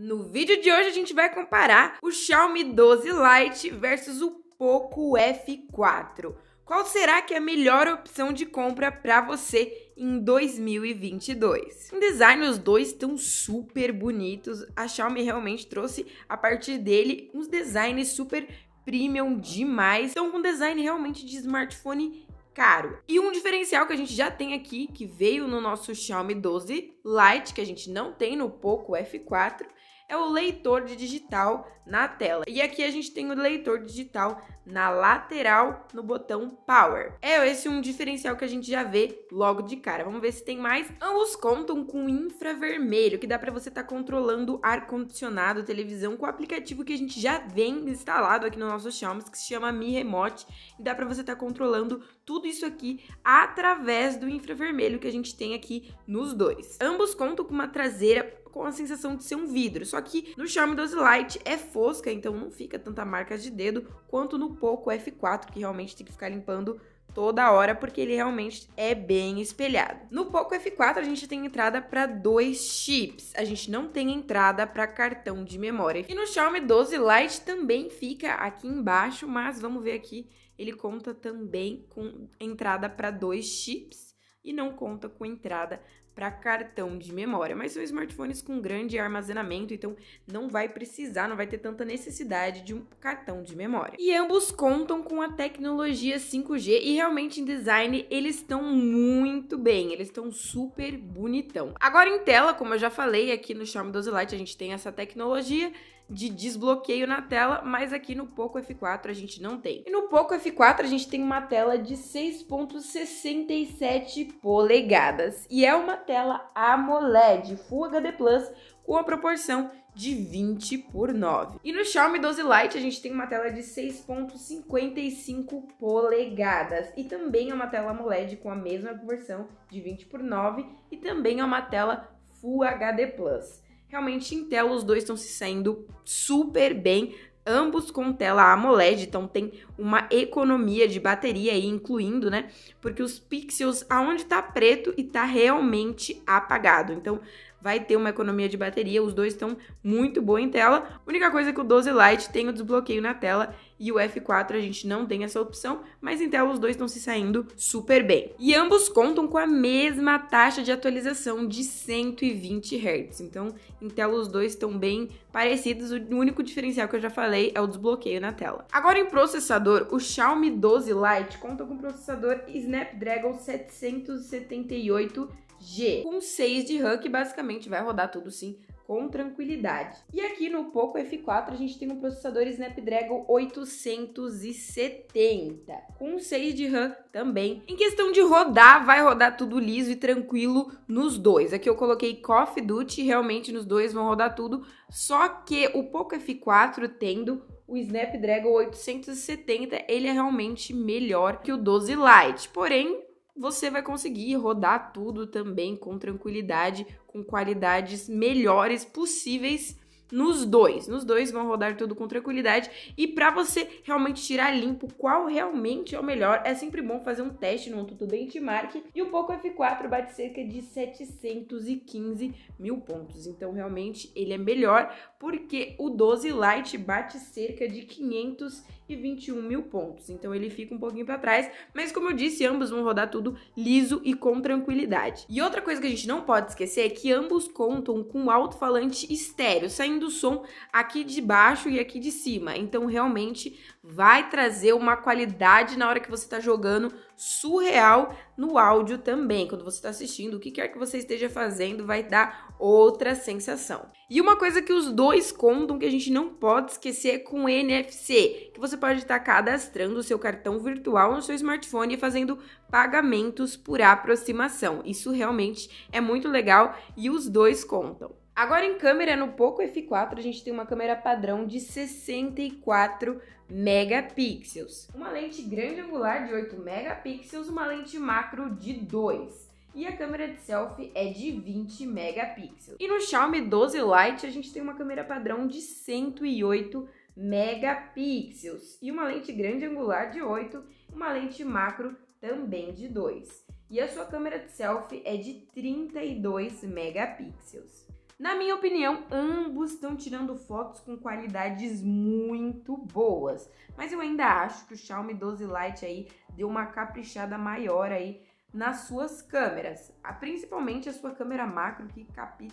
No vídeo de hoje a gente vai comparar o Xiaomi 12 Lite versus o Poco F4. Qual será que é a melhor opção de compra para você em 2022? Em design, os dois estão super bonitos. A Xiaomi realmente trouxe, a partir dele, uns designs super premium demais. Então, um design realmente de smartphone caro. E um diferencial que a gente já tem aqui, que veio no nosso Xiaomi 12 Lite, que a gente não tem no Poco F4, é o leitor de digital na tela. E aqui a gente tem o leitor digital na lateral no botão Power. É esse um diferencial que a gente já vê logo de cara. Vamos ver se tem mais. Ambos contam com infravermelho, que dá para você estar tá controlando ar-condicionado, televisão, com o aplicativo que a gente já vem instalado aqui no nosso Xiaomi, que se chama Mi Remote, e dá para você estar tá controlando tudo isso aqui através do infravermelho que a gente tem aqui nos dois. Ambos contam com uma traseira com a sensação de ser um vidro. Só que no Xiaomi 12 Lite é fosca, então não fica tanta marca de dedo quanto no Poco F4, que realmente tem que ficar limpando toda hora porque ele realmente é bem espelhado. No Poco F4 a gente tem entrada para dois chips, a gente não tem entrada para cartão de memória. E no Xiaomi 12 Lite também fica aqui embaixo, mas vamos ver aqui, ele conta também com entrada para dois chips e não conta com entrada para cartão de memória. Mas são smartphones com grande armazenamento, então não vai precisar, não vai ter tanta necessidade de um cartão de memória. E ambos contam com a tecnologia 5G e realmente em design eles estão muito bem, eles estão super bonitão. Agora em tela, como eu já falei, aqui no Xiaomi 12 Lite a gente tem essa tecnologia de desbloqueio na tela, mas aqui no Poco F4 a gente não tem. E no Poco F4 a gente tem uma tela de 6.67 polegadas e é uma tela AMOLED Full HD Plus com a proporção de 20 por 9. E no Xiaomi 12 Lite a gente tem uma tela de 6.55 polegadas e também é uma tela AMOLED com a mesma proporção de 20 por 9 e também é uma tela Full HD Plus realmente em tela os dois estão se saindo super bem, ambos com tela AMOLED, então tem uma economia de bateria aí incluindo, né? Porque os pixels aonde tá preto e tá realmente apagado. Então, vai ter uma economia de bateria, os dois estão muito bons em tela. A única coisa é que o 12 Lite tem o desbloqueio na tela e o F4 a gente não tem essa opção, mas em tela os dois estão se saindo super bem. E ambos contam com a mesma taxa de atualização de 120 Hz. Então, em tela os dois estão bem parecidos, o único diferencial que eu já falei é o desbloqueio na tela. Agora em processador, o Xiaomi 12 Lite conta com processador Snapdragon 778 G. Com 6 de Huck, basicamente vai rodar tudo sim com tranquilidade. E aqui no Poco F4 a gente tem um processador Snapdragon 870, com 6 de RAM também. Em questão de rodar, vai rodar tudo liso e tranquilo nos dois. Aqui eu coloquei Coffee Duty, realmente nos dois vão rodar tudo, só que o Poco F4 tendo o Snapdragon 870, ele é realmente melhor que o 12 Lite. Porém, você vai conseguir rodar tudo também com tranquilidade, com qualidades melhores possíveis nos dois. Nos dois vão rodar tudo com tranquilidade e para você realmente tirar limpo qual realmente é o melhor, é sempre bom fazer um teste no Antutu Benchmark e o Poco F4 bate cerca de 715 mil pontos. Então realmente ele é melhor porque o 12 Lite bate cerca de 500 e 21 mil pontos. Então ele fica um pouquinho para trás, mas como eu disse, ambos vão rodar tudo liso e com tranquilidade. E outra coisa que a gente não pode esquecer é que ambos contam com alto-falante estéreo, saindo som aqui de baixo e aqui de cima. Então realmente vai trazer uma qualidade na hora que você está jogando surreal no áudio também. Quando você está assistindo, o que quer que você esteja fazendo, vai dar outra sensação. E uma coisa que os dois contam que a gente não pode esquecer é com NFC, que você pode estar cadastrando o seu cartão virtual no seu smartphone e fazendo pagamentos por aproximação. Isso realmente é muito legal e os dois contam. Agora em câmera, no Poco F4, a gente tem uma câmera padrão de 64 megapixels, uma lente grande angular de 8 megapixels, uma lente macro de 2 e a câmera de selfie é de 20 megapixels. E no Xiaomi 12 Lite a gente tem uma câmera padrão de 108 megapixels e uma lente grande angular de 8, uma lente macro também de 2. E a sua câmera de selfie é de 32 megapixels. Na minha opinião, ambos estão tirando fotos com qualidades muito boas, mas eu ainda acho que o Xiaomi 12 Lite aí deu uma caprichada maior aí nas suas câmeras, principalmente a sua câmera macro que capta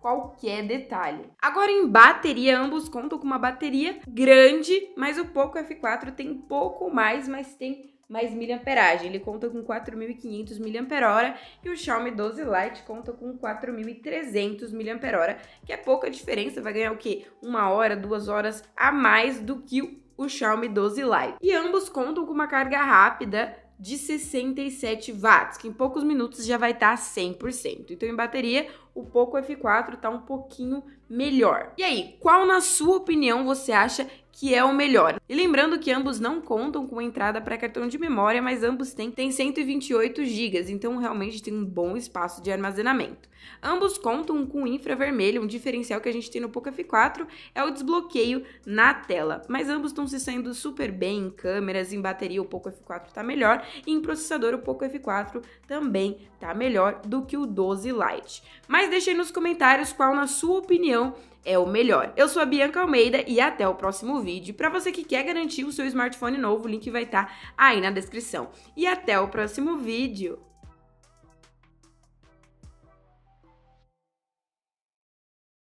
qualquer detalhe. Agora em bateria, ambos contam com uma bateria grande, mas o Poco F4 tem pouco mais, mas tem mais miliamperagem. Ele conta com 4.500 mAh e o Xiaomi 12 Lite conta com 4.300 mAh, que é pouca diferença, vai ganhar o quê? Uma hora, duas horas a mais do que o Xiaomi 12 Lite. E ambos contam com uma carga rápida de 67 watts, que em poucos minutos já vai estar tá 100%. Então, em bateria, o Poco F4 está um pouquinho melhor. E aí, qual na sua opinião você acha que é o melhor. E lembrando que ambos não contam com entrada para cartão de memória, mas ambos têm, têm 128 GB, então realmente tem um bom espaço de armazenamento. Ambos contam com infravermelho, um diferencial que a gente tem no Poco F4 é o desbloqueio na tela, mas ambos estão se saindo super bem em câmeras, em bateria o Poco F4 está melhor e em processador o Poco F4 também está melhor do que o 12 Lite. Mas deixe nos comentários qual na sua opinião é o melhor. Eu sou a Bianca Almeida e até o próximo vídeo. Para você que quer garantir o seu smartphone novo, o link vai estar tá aí na descrição. E até o próximo vídeo.